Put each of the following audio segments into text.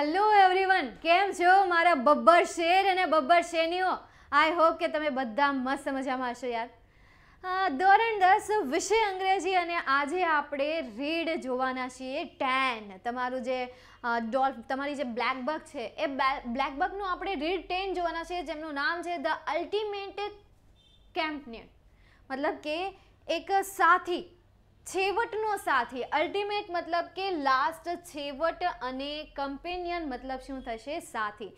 hello everyone કેમ છો મારા બબ્બર શેર અને બબ્બર શેનીઓ આઈ હોપ કે તમે બધા મસ્ત મજામાં હશો યાર ધોરણ દસ વિષય અંગ્રેજી અને આજે આપણે રીડ જોવાના છીએ ટેન તમારું જે ડોલ તમારી જે બ્લેકબક છે એ બ્લેકબકનું આપણે રીડ ટેન જોવાના છીએ જેમનું નામ છે ધ અલ્ટિમેટ કેમ્પનિયન મતલબ કે એક સાથી છેવટનો સાથી अल्टीमेट મતલબ કે લાસ્ટ છેવટ અને કમ્પેનિયન મતલબ શું થશે સાથી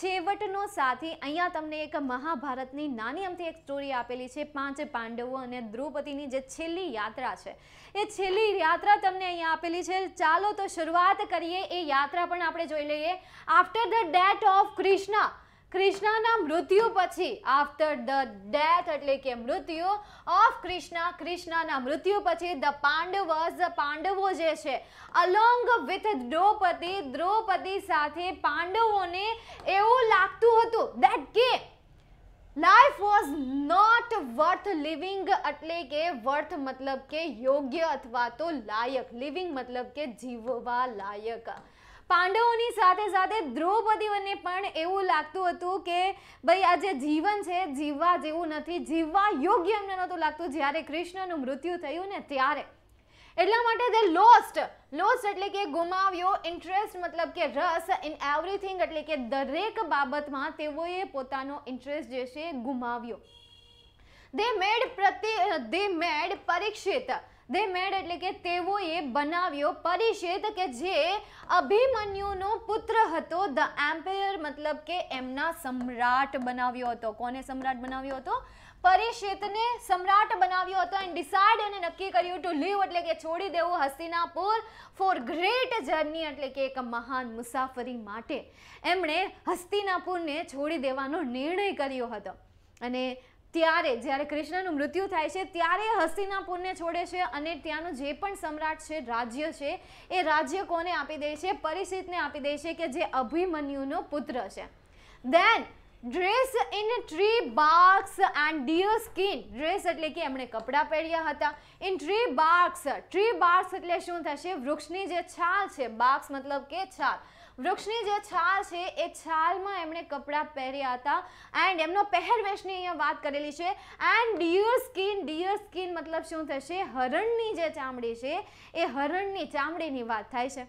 છેવટનો સાથી અહીંયા તમને એક મહાભારતની નાનીમતી એક સ્ટોરી આપેલી છે પાંચ પાંડવો અને દ્રુપતિની જે છેલી યાત્રા છે એ છેલી યાત્રા તમને અહીંયા આપેલી છે ચાલો તો શરૂઆત કરીએ એ યાત્રા પણ આપણે જોઈ લઈએ after the death of Krishna कृष्णाना मृत्युो पछि आफ्टर द डेथ એટલે કે મૃત્યુઓ ઓફ કૃષ્ણા કૃષ્ણાના મૃત્યુઓ પછી ધ પાંડવસ પાંડવો જે છે અલોંગ વિથ દ્રોપતી દ્રોપતી સાથે પાંડવોને એવું લાગતું હતું ધેટ કે life was not worth living એટલે કે વર્થ મતલબ કે યોગ્ય अथवा तो लायक લિવિંગ મતલબ કે જીવવા layak પાંડવોની સાથે સાથે દ્રૌપદીઓને પણ એવું લાગતું હતું કે ભઈ આ જે જીવન છે જીવવા જેવું નથી જીવવા યોગ્ય એમ નહોતું લાગતું જ્યારે કૃષ્ણનું મૃત્યુ થયું ને ત્યારે એટલા માટે ધ લોસ્ટ લોસ્ટ એટલે કે ગુમાવ્યો ઇન્ટરેસ્ટ મતલબ કે રસ ઇન एवरीथिंग એટલે કે દરેક બાબતમાં તેઓએ પોતાનો ઇન્ટરેસ્ટ જે છે ગુમાવ્યો they made they made Parikshit they made એટલે કે તેઓએ બનાવ્યો પરિષેદ કે જે અભિમન્યુનો પુત્ર હતો ધ એમ્પેયર મતલબ કે એમના સમ્રાટ બનાવ્યો હતો કોને સમ્રાટ બનાવ્યો હતો પરિષેતને સમ્રાટ બનાવ્યો હતો એન્ડ ડિસાઇડ અને નક્કી કર્યું ટુ લીવ એટલે કે છોડી દેવું હસ્તિનાપુર ફોર ગ્રેટ જર્ની એટલે કે એક મહાન મુસાફરી માટે એમણે હસ્તિનાપુરને છોડી દેવાનો નિર્ણય કર્યો હતો અને ત્યારે જ્યારે કૃષ્ણનું મૃત્યુ થાય છે ત્યારે હસ્તિનાપુરને છોડે છે અને ત્યાંનો જે પણ સમ્રાટ છે રાજ્ય છે એ રાજ્ય કોને આપી દે છે પરિસીતને આપી દે છે કે જે અભિમન્યુનો પુત્ર છે then dress in tree barks and deer skin dress એટલે કે એમણે કપડા પહેર્યા હતા in tree barks tree barks એટલે શું થશે વૃક્ષની જે છાલ છે બાર્ક્સ મતલબ કે છાલ વૃક્ષની જે છાલ છે એ છાલમાં એમણે કપડાં પહેર્યા હતા એન્ડ એમનો પહેરવેશની અહીંયા વાત કરેલી છે and deer skin deer skin મતલબ શું થશે હરણની જે ચામડી છે એ હરણની ચામડીની વાત થાય છે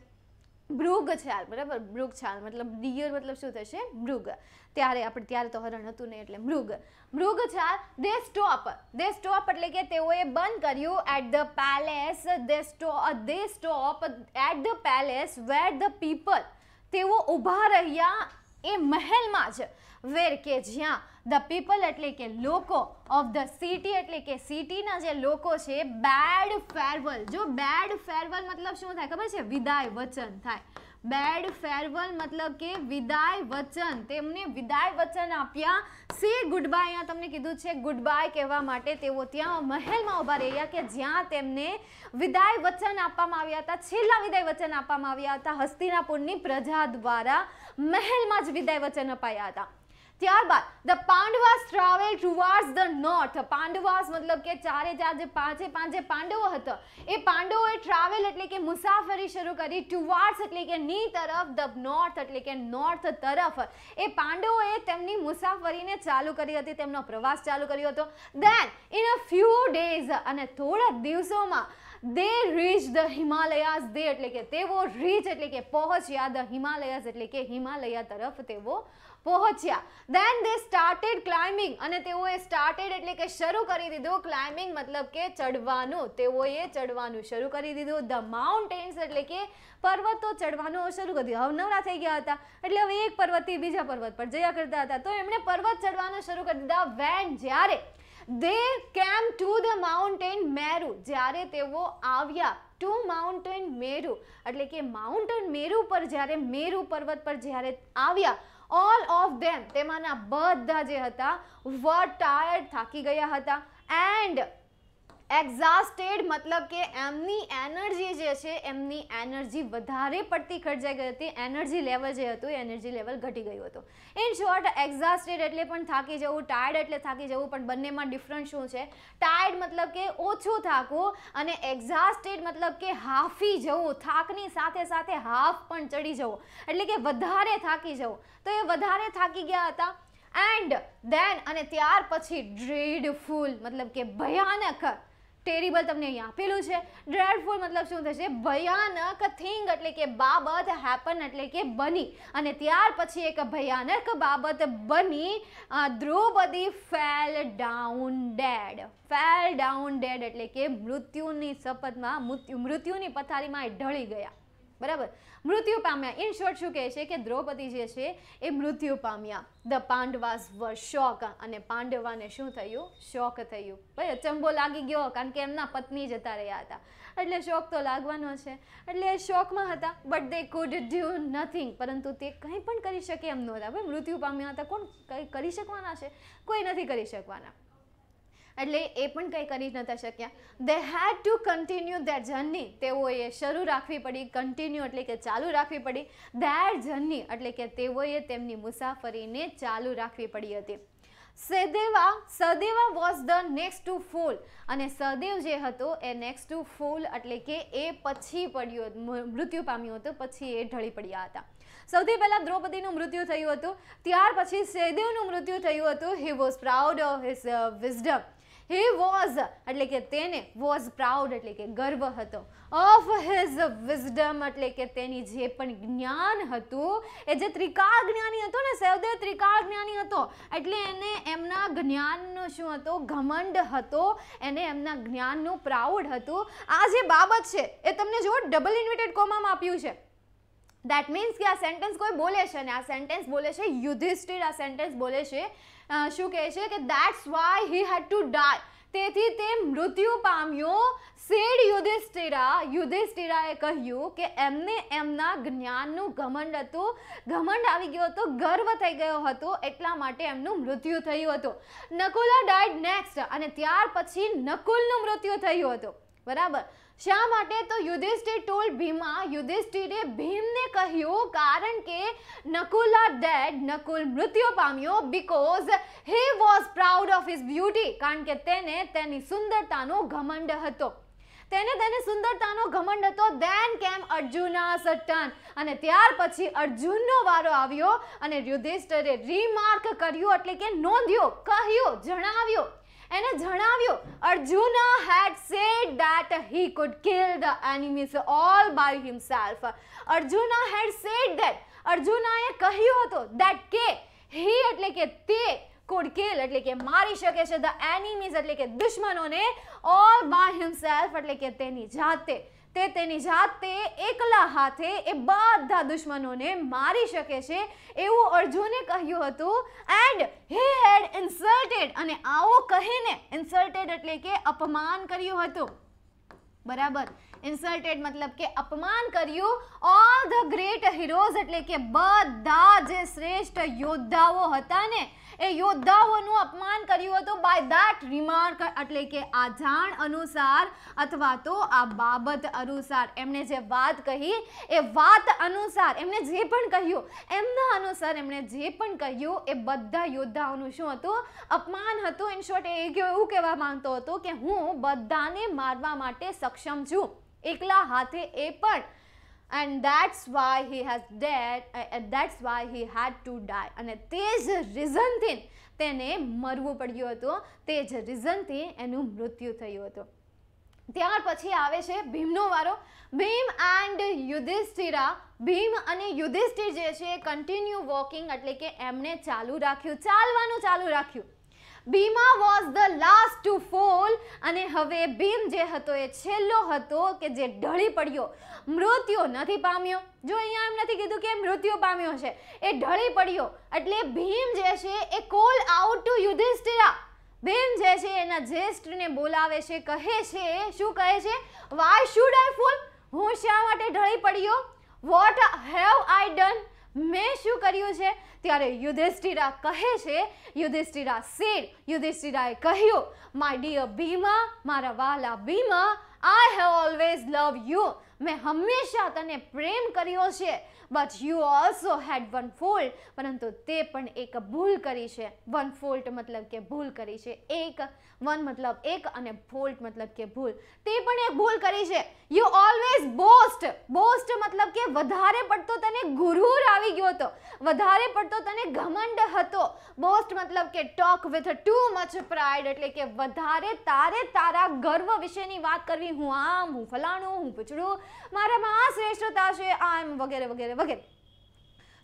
ભૃગ છાલ બરાબર ભૃગ છાલ મતલબ ડિયર મતલબ શું થશે મૃગ ત્યારે આપણે ત્યારે તો હરણ હતું નહીં એટલે મૃગ મૃગ છાલ દે સ્ટોપ દે સ્ટોપ એટલે કે તેઓએ બંધ કર્યું at the palace they stop they stop at the palace where the people તેવો ઉભા રહિયા એ મહેલ માં જ વેર કે જ્યાં ધ પીપલ એટલે કે લોકો ઓફ ધ સિટી એટલે કે સિટી ના જે લોકો છે બેડ ફેરવેલ જો બેડ ફેરવેલ મતલબ શું થાય ખબર છે વિદાય વચન થાય બેડ ફેરવલ મતલબ કે વિદાય વચન તેમણે વિદાય વચન આપ્યા સે ગુડબાયા તમે કીધું છે ગુડબાય કહેવા માટે તેવો ત્યાં મહેલમાં ઉભારેયા કે જ્યાં તેમણે વિદાય વચન આપવામાં આવ્યા હતા છેલ્લો વિદાય વચન આપવામાં આવ્યા હતા હસ્તિનાપુરની પ્રજા દ્વારા મહેલમાં જ વિદાય વચન અપાયા હતા ત્યારબાદ the Pandava strayed towards the north Pandavas મતલબ કે ચારે જાજે પાંચે પાંચે પાંડવો હતા એ પાંડવો એ ટ્રાવેલ એટલે કે મુસાફરી શરૂ કરી ટુવર્ડ્સ એટલે કે ની તરફ ધ નોર્થ એટલે કે નોર્થ તરફ એ પાંડવો એ તેમની મુસાફરીને ચાલુ કરી હતી તેમનો પ્રવાસ ચાલુ કર્યો હતો then in a few days અને થોડા દિવસોમાં they reach the Himalayas the એટલે કે તેઓ રીચ એટલે કે પહોંચ્યા ધ હિમાલયસ એટલે કે હિમાલયા તરફ તેઓ પોહચ્યા then they started climbing અને તેઓએ સ્ટાર્ટેડ એટલે કે શરૂ કરી દીધું ક્લાઇમ્બિંગ મતલબ કે ચડવાનું તેઓએ ચડવાનું શરૂ કરી દીધું ધ માઉન્ટેન્સ એટલે કે પર્વતો ચડવાનું શરૂ કરી દીધું હવે નવરા થઈ ગયા હતા એટલે હવે એક પર્વતથી બીજા પર્વત પર જઈયા કરતા હતા તો એમણે પર્વત ચડવાનું શરૂ કરી દીધા when જ્યારે they came to the mountain meru જ્યારે તેઓ આવ્યા ટુ માઉન્ટેન મેરુ એટલે કે માઉન્ટેન મેરુ પર જ્યારે મેરુ પર્વત પર જ્યારે આવ્યા ઓલ ઓફ ધેમ તેમાંના બધા જે હતા વર ટાયર્ડ થાકી ગયા હતા એન્ડ exhausted મતલબ કે એમની એનર્જી જે છે એમની એનર્જી વધારે પડતી ખર્જી ગઈ હતી એનર્જી લેવલ જે હતું એનર્જી લેવલ ઘટી ગયું હતું ઇન શોર્ટ એક્ઝાસ્ટેડ એટલે પણ થાકી જવું ટાયર્ડ એટલે થાકી જવું પણ બંનેમાં ડિફરન્સ શું છે ટાયર્ડ મતલબ કે ઓછું થાકો અને એક્ઝાસ્ટેડ મતલબ કે હાફી જવું થાકની સાથે સાથે હાફ પણ ચડી જવું એટલે કે વધારે થાકી જવું તો એ વધારે થાકી ગયા હતા એન્ડ ધેન અને ત્યાર પછી ડ્રીડફુલ મતલબ કે ભયાનક ટેરિબલ તમે અહીં આપેલું છે ડ્રેડફુલ મતલબ શું થશે ભયાનક થિંગ એટલે કે બાબત હેપન એટલે કે બની અને ત્યાર પછી એક ભયાનક બાબત બની Draupadi fell down dead fell down dead એટલે કે મૃત્યુની શપતમાં મૃત્યુની પથારીમાં ઢળી ગયા બરાબર મૃત્યુપામ્યા ઇન શોર્ટ શું કહે છે કે દ્રૌપદી જે છે એ મૃત્યુપામ્યા ધ પાંડવાસ વર્ શોક અને પાંડવાને શું થયું શોક થયું એ ચંબો લાગી ગયો કારણ કે એના પત્ની જતા રહ્યા હતા એટલે શોક તો લાગવાનો છે એટલે શોકમાં હતા but they could do nothing પરંતુ તે કંઈ પણ કરી શકે એમ નહોતા બ મૃત્યુપામ્યા હતા કોણ કંઈ કરી શકવાના છે કોઈ નથી કરી શકવાના એટલે એ પણ કંઈ કરી ન શક્યા they had to continue the journey તેવો એ શરૂ રાખવી પડી કન્ટિન્યુ એટલે કે ચાલુ રાખવી પડી ધ જર્ની એટલે કે તેવો એ તેમની મુસાફરીને ચાલુ રાખવી પડી હતી Sahadeva Sahadeva was the next to ール અને સદેવ જે હતો એ નેક્સ્ટ ટુ ફ ール એટલે કે એ પછી પડ્યો મૃત્યુ પામ્યો હતો પછી એ ઢળી પડ્યા હતા સૌથી પહેલા દ્રોપદીનું મૃત્યુ થયું હતું ત્યાર પછી સદેવનું મૃત્યુ થયું હતું he was proud of his wisdom he was એટલે કે તેને was proud એટલે કે ગર્વ હતો of his wisdom એટલે કે તેની જે પણ જ્ઞાન હતું એ જે ત્રિકા જ્ઞાની હતો ને સેવદે ત્રિકા જ્ઞાની હતો એટલે એને એમના જ્ઞાનનો શું હતો ઘમંડ હતો એને એમના જ્ઞાનનો પ્રાઉડ હતો આ જે બાબત છે એ તમને જો ડબલ ઇન્વિટેડ કોમામાં આપ્યું છે that means કે આ સેન્ટેન્સ કોએ બોલે છે ને આ સેન્ટેન્સ બોલે છે યુધિષ્ઠિર આ સેન્ટેન્સ બોલે છે શુ કહે છે કે that's why he had to die તેથી તે મૃત્યુ પામ્યો શેડ યુધિષ્ઠિરા યુધિષ્ઠિરાએ કહ્યું કે એમને એમના જ્ઞાનનો ગમંડ હતો ગમંડ આવી ગયો તો ગર્વ થઈ ગયો હતો એટલા માટે એમનું મૃત્યુ થયું હતો નકુલા ડાઇડ નેક્સ્ટ અને ત્યાર પછી નકુલનું મૃત્યુ થયું હતો બરાબર શા માટે તો યુધિષ્ઠિર ટોલ ભીમા યુધિષ્ઠિરે ભીમને કહ્યું કારણ કે નકુલ આર ડેડ નકુલ મૃત્યુ પામ્યો because he was proud of his beauty કારણ કે તેને તેની સુંદરતાનો ઘમંડ હતો તેને તેની સુંદરતાનો ઘમંડ હતો દેન કેમ અર્જુના સટન અને ત્યાર પછી અર્જુનનો વારો આવ્યો અને યુધિષ્ઠરે રીમાર્ક કર્યું એટલે કે નોંધ્યો કહ્યું જણાવ્યું અને જણાવ્યો Arjuna had said that he could kill the enemies all by himself Arjuna had said that Arjuna એ કહ્યો હતો ધેટ કે હી એટલે કે તે કુડ કિલ એટલે કે મારી શકે છે ધ એનિમીસ એટલે કે દુશ્મનો ને ઓર બાય હિમસેલ્ફ એટલે કે તે નિ જાતે તે તેની જાતે એકલા હાથે એ બધા દુશ્મનોને મારી શકે છે એવું અર્જુને કહ્યું હતું એન્ડ હે હેડ ઇન્સલ્ટડ અને આવો કહેને ઇન્સલ્ટડ એટલે કે અપમાન કર્યું હતું બરાબર insulted મતલબ કે અપમાન કર્યો all the great heroes એટલે કે બધા જે શ્રેષ્ઠ યોદ્ધાઓ હતા ને એ યોદ્ધાઓ નું અપમાન કર્યું હતું બાય ધેટ રીમાર્ક એટલે કે આાધાન અનુસાર અથવા તો આ બાબત અનુસાર એમણે જે વાત કહી એ વાત અનુસાર એમણે જે પણ કહ્યું એમના અનુસાર એમણે જે પણ કહ્યું એ બધા યોદ્ધાઓનું શું હતું અપમાન હતું ઇન શોર્ટ એ એવું કહેવા માંગતો હતો કે હું બધાને મારવા માટે સક્ષમ છું એકલા હાથે એ પણ and that's why he has dead that's why he had to die અને તે જ રીઝનથી તેને મરવું પડ્યું હતું તે જ રીઝનથી એનું મૃત્યુ થયું હતું ત્યાર પછી આવે છે ભીમનો વારો ભીમ એન્ડ યુધિષ્ઠિરા ભીમ અને યુધિષ્ઠિર જે છે એ કન્ટિન્યુ વોકિંગ એટલે કે એમણે ચાલુ રાખ્યું ચાલવાનું ચાલુ રાખ્યું Bhima was the last to fall અને હવે ભીમ જે હતો એ છેલ્લો હતો કે જે ઢળી પડ્યો મૃત્યુ નથી પામ્યો જો અહીંયા એમ નથી કીધું કે મૃત્યુ પામ્યો છે એ ઢળી પડ્યો એટલે ભીમ જે છે એ call out to Yudhishthira Bhim જે છે એના જ્યેષ્ઠને બોલાવે છે કહે છે શું કહે છે વાય શુડ આઈ ફૂલ હું શા માટે ઢળી પડ્યો વોટ હેવ આઈ ડન મે શું કરયો છે ત્યારે યુધિષ્ઠિરા કહે છે યુધિષ્ઠિરા સી યુધિષ્ઠિરાય કહીયો માય ડિયર ભીમા મારા વાલા Bhima I have always love you મે હંમેશા તને પ્રેમ કર્યો છે but you also had one fault પરંતુ તે પણ એક ભૂલ કરી છે વન ફોલ્ટ મતલબ કે ભૂલ કરી છે એક વન મતલબ એક અને ફોલ્ટ મતલબ કે ભૂલ તે પણ એક ભૂલ કરી છે યુ ઓલવેઝ બોસ્ટ બોસ્ટ મતલબ કે વધારે પડતો તને ગુરુર આવી ગયો હતો વધારે પડતો તને ઘમંડ હતો બોસ્ટ મતલબ કે talk with too much pride એટલે કે વધારે તારે તારા ગર્વ વિશેની વાત કરવી હું આમ હું ફલાણું હું પૂછડું મારામાં આ શ્રેષ્ઠતા છે આમ વગેરે વગેરે વગેરે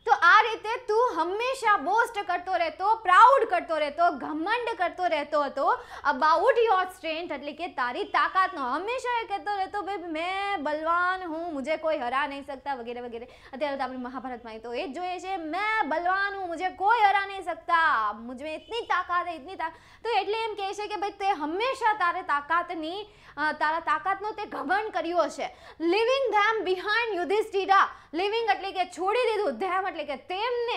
તો આ રીતે તું હંમેશા બોસ્ટ કરતો રહેતો પ્રાઉડ કરતો રહેતો ઘમંડ કરતો રહેતો હતો અબાઉટ યોર સ્ટ્રેન્થ એટલે કે તારી તાકાતનો હંમેશા એ કહેતો રહેતો ભાઈ મેં બલવાન હું મુજે કોઈ હરા નહીં શકતા વગેરે વગેરે અત્યારે તો આપણે મહાભારતમાં તો એ જ જોઈએ છે મેં બલવાન હું મુજે કોઈ હરા નહીં શકતા મુજમે એટલી તાકાત એટલી તાકાત તો એટલે એમ કહે છે કે ભાઈ તે હંમેશા તારે તાકાતની તારા તાકાતનો તે ઘમંડ કર્યો છે લિવિંગ ધેમ બિહાઇન્ડ યુધિષ્ઠિરા لیونگ એટલે કે છોડી દીધું ધ્યાન એટલે કે તેમણે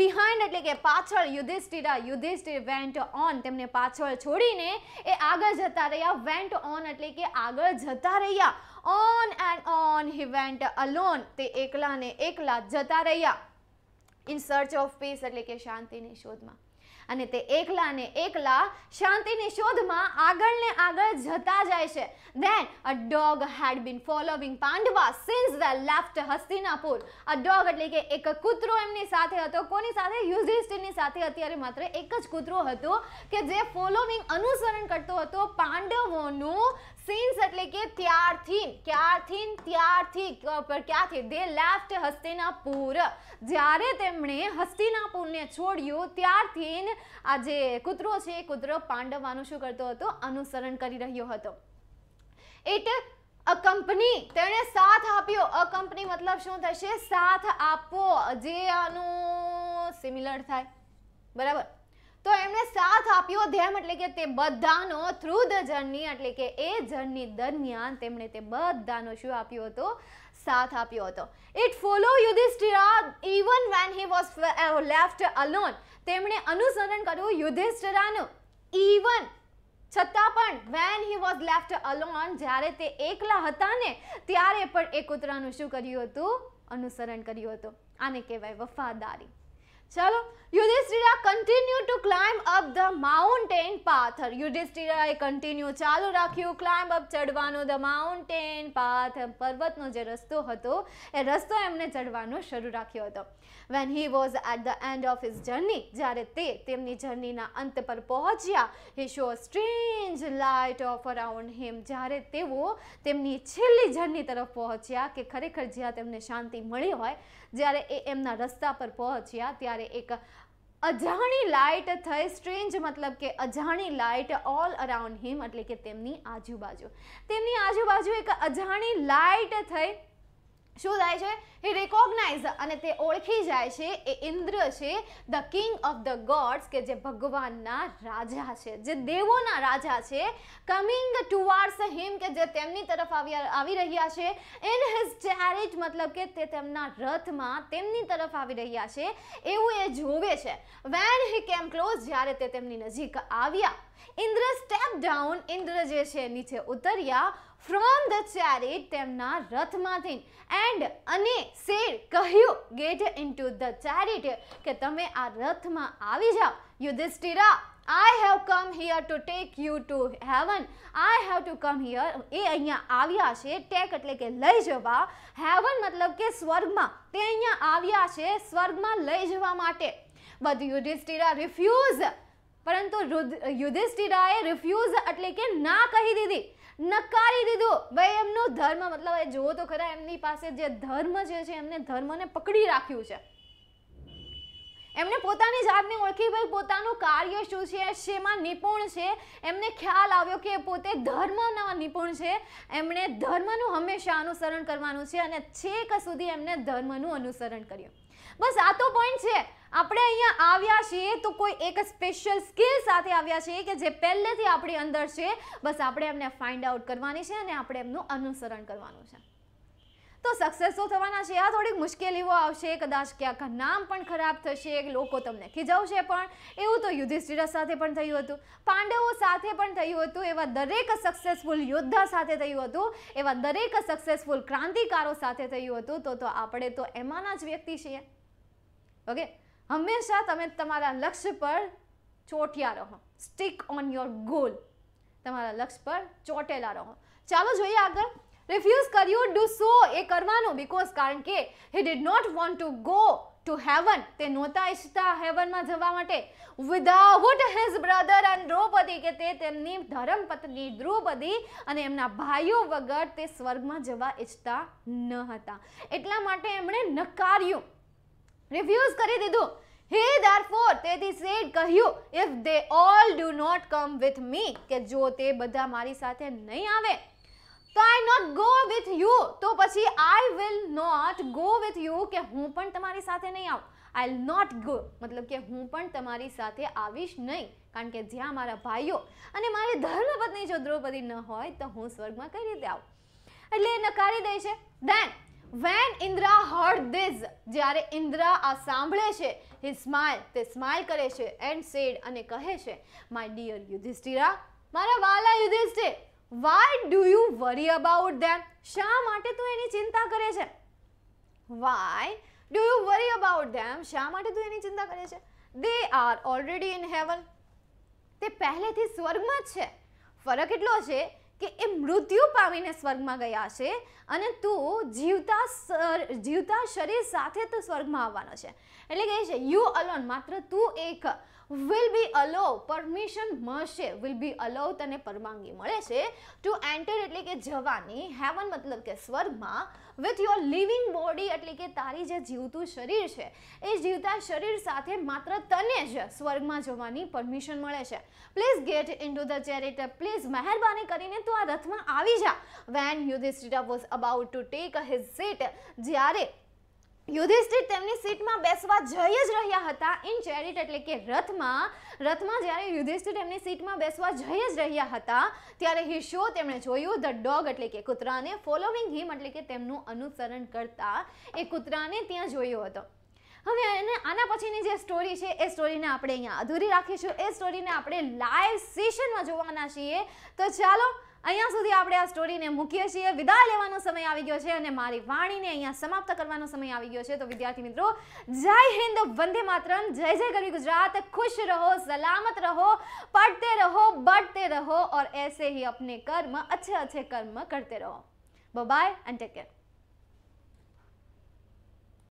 બિહાઇન્ડ એટલે કે પાછળ યુધિષ્ઠિરા યુધિષ્ઠિર વેન્ટ ઓન તેમણે પાછળ છોડીને એ આગળ જતો રયો વેન્ટ ઓન એટલે કે આગળ જતો રયો on and on he went alone તે એકલાને એકલા જતો રયો ઇન સર્ચ ઓફ પીસ એટલે કે શાંતિની શોધમાં અને તે એકલા ને એકલા શાંતિની શોધમાં આગળ ને આગળ જતા જાય છે then a dog had been following Pandava since the left Hastinapur a dog એટલે કે એક કૂતરો એમની સાથે હતો કોની સાથે યુધિષ્ઠિરની સાથે અત્યારે માત્ર એક જ કૂતરો હતો કે જે ફોલોવિંગ અનુસરણ કરતો હતો પાંડવોનું સીન્સ એટલે કે ત્યારથી ક્યારથી ત્યારથી પર ક્યાંથી દે લેફ્ટ હસ્તિનાપુર જ્યારે તેમણે હસ્તિનાપુરને છોડ્યું ત્યારથી આ જે કૂતરો છે એ કૂતરો પાંડવાનું શું કરતો હતો અનુસરણ કરી રહ્યો હતો ઇટ અ કંપની તેણે સાથ આપ્યો અ કંપની મતલબ શું થશે સાથ આપવો જે આનું સિમિલર થાય બરાબર તો એમને સાથ આપ્યો ધામ એટલે કે તે બધાનો труદ જર્ની એટલે કે એ જર્ની દરમિયાન તેમણે તે બધાનો શું આપ્યો હતો સાથ આપ્યો હતો it follow Yudhishthira even when he was left alone તેમણે અનુસરણ કર્યું યુધિષ્ઠિરાનું ઈવન છતાં પણ when he was left alone જ્યારે તે એકલા હતા ને ત્યારે પણ એક ઉતરાનું શું કર્યું હતું અનુસરણ કર્યું હતો આને કહેવાય વફાદારી ચાલો Yudhishthira continue to climb up the mountain path યુધિષ્ઠિરાએ કન્ટિન્યુ ચાલુ રાખ્યું ક્લાઇમ્બ અપ ચડવાનો ધ માઉન્ટેન પાથર પર્વતનો જે રસ્તો હતો એ રસ્તો એમણે ચડવાનો શરૂ રાખ્યો હતો when he was at the end of his journey જ્યારે તે તેમની જર્નીના અંત પર પહોંચ્યા he saw strange light of around him જ્યારે તેઓ તેમની છેલ્લી જર્ની તરફ પહોંચ્યા કે ખરેખર જ્યાં તેમને શાંતિ મળી હોય જ્યારે એ એમના રસ્તા પર પહોંચ્યા ત્યારે એક અજાણી લાઇટ થઈ સ્ટ્રેન્જ મતલબ કે અજાણી લાઇટ ઓલ અરાઉન્ડ હિમ એટલે કે તેમની આજુબાજુ તેમની આજુબાજુ એક અજાણી લાઇટ થઈ શું થાય છે હી રિકોગ્નાઇઝ અને તે ઓળખી જાય છે એ ઇન્દ્ર છે the king of the gods કે જે ભગવાનના રાજા છે જે દેવોના રાજા છે કમિંગ ટુવાર્ડ્સ હિમ કે જે તેમની તરફ આવી રહ્યા છે ઇન હિઝ ચેરિટ મતલબ કે તે તેમના રથમાં તેમની તરફ આવી રહ્યા છે એવું એ જોવે છે વેન હી કેમ ક્લોઝ જ્યારે તે તેમની નજીક આવ્યા ઇન્દ્ર સ્ટેપ ડાઉન ઇન્દ્ર જે છે નીચે ઉતર્યા ફ્રોમ ધ ચારેટ તેમના રથમાંથી એન્ડ અને શેર કહ્યું get in to the chariot કે તમે આ રથમાં આવી જાઓ Yudhishthira I have come here to take you to heaven I have to come here એ અહીંયા આવ્યા છે ટેક એટલે કે લઈ જવા હેવન મતલબ કે સ્વર્ગમાં તે અહીંયા આવ્યા છે સ્વર્ગમાં લઈ જવા માટે બટ યુધિષ્ઠિરા રિફ્યુઝ પરંતુ યુધિષ્ઠિરાએ રિફ્યુઝ એટલે કે ના કહી દીધી નકારી દીધું ભાઈ એમનો ધર્મ મતલબ એ જુઓ તો ખરા એમની પાસે જે ધર્મ જે છે એમને ધર્મને પકડી રાખ્યું છે એમણે પોતાની જાતને ઓળખી ભઈ પોતાનું કાર્ય શું છે એમાં નિપૂર્ણ છે એમને ખ્યાલ આવ્યો કે પોતે ધર્મમાં નિપૂર્ણ છે એમણે ધર્મનું હંમેશા અનુસરણ કરવાનું છે અને છેક સુધી એમણે ધર્મનું અનુસરણ કર્યું બસ આ તો પોઈન્ટ છે આપણે અહીંયા આવ્યા છીએ તો કોઈ એક સ્પેશિયલ સ્કિલ સાથે આવ્યા છીએ કે જે પહેલેથી આપણી અંદર છે બસ આપણે એને ફાઇન્ડ આઉટ કરવાની છે અને આપણે એનું અનુસરણ કરવાનું છે તો સક્સેસ થવાના છે આ થોડી મુશ્કેલીઓ આવશે કદાચ કે નામ પણ ખરાબ થશે લોકો તમને ખેંચાશે પણ એવું તો યુધિષ્ઠિર સાથે પણ થયું હતું પાંડવો સાથે પણ થયું હતું એવા દરેક સક્સેસફુલ યુદ્ધા સાથે થયું હતું એવા દરેક સક્સેસફુલ ક્રાંતિકારો સાથે થયું હતું તો તો આપણે તો એમાંના જ વ્યક્તિ છીએ ઓકે હંમેશા તમે તમારા લક્ષ્ય પર ચોટિયા રહો સ્ટીક ઓન યોર ગોલ તમારા લક્ષ્ય પર ચોટેલા રહો ચાલો જોઈએ આગળ રિફ્યુઝ કર્યું ડુ સો એ કરવાનું બીકોઝ કારણ કે he did not want to go to heaven તે નહોતા ઈચ્છતા હેવનમાં જવા માટે without his brother and Draupadi કે તે તેમની ધર્મપત્ની દ્રૌપદી અને એમના ભાઈઓ વગર તે સ્વર્ગમાં જવા ઈચ્છતા ન હતા એટલા માટે એમણે નકાર્યું રિફ્યુઝ કરી દીધું હી ધેરફોર તેથી સેડ કહ્યું if they all do not come with me કે જો તે બધા મારી સાથે નહીં આવે તો I not go with you તો પછી I will not go with you કે હું પણ તમારી સાથે નહીં આવું આઈ નોટ ગો મતલબ કે હું પણ તમારી સાથે આવીશ નહીં કારણ કે જ્યાં મારા ભાઈઓ અને મારી ધર્મપત્ની જો દ્રૌપદી ન હોય તો હું સ્વર્ગમાં કઈ રીતે આવું એટલે નકારી દે છે then when Indra heard these જ્યારે ઇન્દ્રા આ સાંભળે છે હી સ્માઇલ તે સ્માઇલ કરે છે એન્ડ સેડ અને કહે છે માય ડિયર યુધિષ્ઠિરા મારા વાલા Yudhishthira why do you worry about them શા માટે તું એની ચિંતા કરે છે why do you worry about them શા માટે તું એની ચિંતા કરે છે they are already in heaven તે પહેલેથી સ્વર્ગમાં જ છે ફરક એટલો છે કે એ મૃત્યુ પામીને સ્વર્ગમાં ગયા છે અને તું જીવતા જીવતા શરીર સાથે તું સ્વર્ગમાં આવવાનો છે એટલે કહે છે યુ અલોન માત્ર તું એક વિલ બી અલો પરમિશન મળશે વિલ બી અલો તને પરવાનગી મળે છે ટુ એન્ટર એટલે કે જવાની હેવન મતલબ કે સ્વર્ગમાં વિથ યોર લિવિંગ બોડી એટલે કે તારી જે જીવતું શરીર છે એ જીવતા શરીર સાથે માત્ર તને જ સ્વર્ગમાં જવાની પરમિશન મળે છે please get in to the chariot please મહેરબાની કરીને તું આ રથમાં આવી જા when you Yudhishthira was about to take his seat જ્યારે યુધિષ્ઠિર તેમની સીટમાં બેસવા જઈ જ રહ્યા હતા ઇન ચેરિટ એટલે કે રથમાં રથમાં જારે યુધિષ્ઠિર તેમની સીટમાં બેસવા જઈ જ રહ્યા હતા ત્યારે હી શો તેમણે જોયું ધ ડોગ એટલે કે કૂતરાને ફોલોઇંગ હી મતલબ કે તેમનું અનુસરણ કરતા એક કૂતરાને ત્યાં જોયો હતો હવે આના પછીની જે સ્ટોરી છે એ સ્ટોરીને આપણે અહીંયા અધૂરી રાખી છે એ સ્ટોરીને આપણે લાઈવ સેશનમાં જોવાના છે તો ચાલો અહીંયા સુધી આપણે આ સ્ટોરીને મુકિયે છે વિદાય લેવાનો સમય આવી ગયો છે અને મારી વાણીને અહીંયા સમાપ્ત કરવાનો સમય આવી ગયો છે તો વિદ્યાર્થી મિત્રો જય હિન્દ વંદે માતરમ જય જય ગરવી ગુજરાત ખુશ રહો સલામત રહો પડતે રહો બડતે રહો ઓર ऐसे ही apne karm achhe achhe karma karte raho bye bye and take care